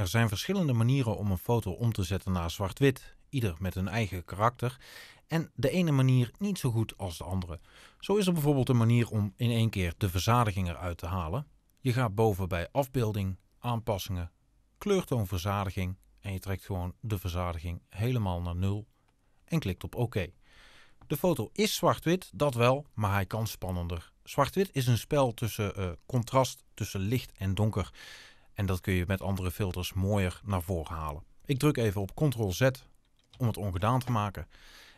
Er zijn verschillende manieren om een foto om te zetten naar zwart-wit, ieder met een eigen karakter en de ene manier niet zo goed als de andere. Zo is er bijvoorbeeld een manier om in één keer de verzadiging eruit te halen. Je gaat boven bij afbeelding, aanpassingen, kleurtoonverzadiging en je trekt gewoon de verzadiging helemaal naar nul en klikt op OK. De foto is zwart-wit, dat wel, maar hij kan spannender. Zwart-wit is een spel tussen eh, contrast, tussen licht en donker. En dat kun je met andere filters mooier naar voren halen. Ik druk even op Ctrl-Z om het ongedaan te maken.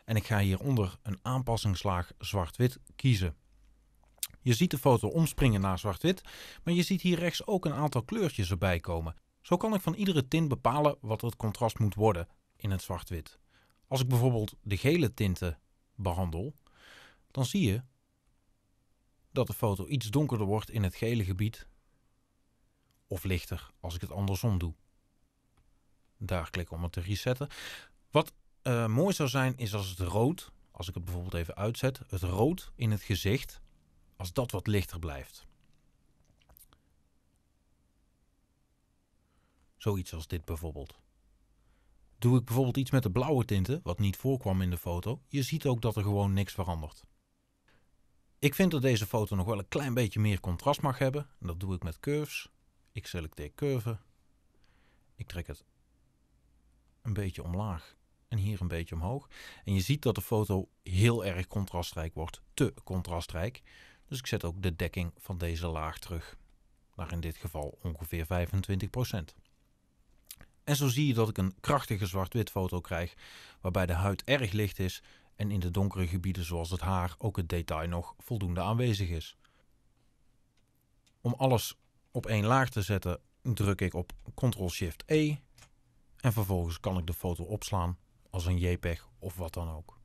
En ik ga hieronder een aanpassingslaag zwart-wit kiezen. Je ziet de foto omspringen naar zwart-wit, maar je ziet hier rechts ook een aantal kleurtjes erbij komen. Zo kan ik van iedere tint bepalen wat het contrast moet worden in het zwart-wit. Als ik bijvoorbeeld de gele tinten behandel, dan zie je dat de foto iets donkerder wordt in het gele gebied of lichter als ik het andersom doe. Daar klik om het te resetten. Wat eh, mooi zou zijn is als het rood, als ik het bijvoorbeeld even uitzet, het rood in het gezicht, als dat wat lichter blijft. Zoiets als dit bijvoorbeeld. Doe ik bijvoorbeeld iets met de blauwe tinten, wat niet voorkwam in de foto, je ziet ook dat er gewoon niks verandert. Ik vind dat deze foto nog wel een klein beetje meer contrast mag hebben. En dat doe ik met curves. Ik selecteer curve. Ik trek het een beetje omlaag en hier een beetje omhoog. En je ziet dat de foto heel erg contrastrijk wordt. Te contrastrijk. Dus ik zet ook de dekking van deze laag terug. Naar in dit geval ongeveer 25%. En zo zie je dat ik een krachtige zwart-wit foto krijg, waarbij de huid erg licht is en in de donkere gebieden zoals het haar ook het detail nog voldoende aanwezig is. Om alles op één laag te zetten, druk ik op Ctrl-Shift-E. En vervolgens kan ik de foto opslaan als een JPEG of wat dan ook.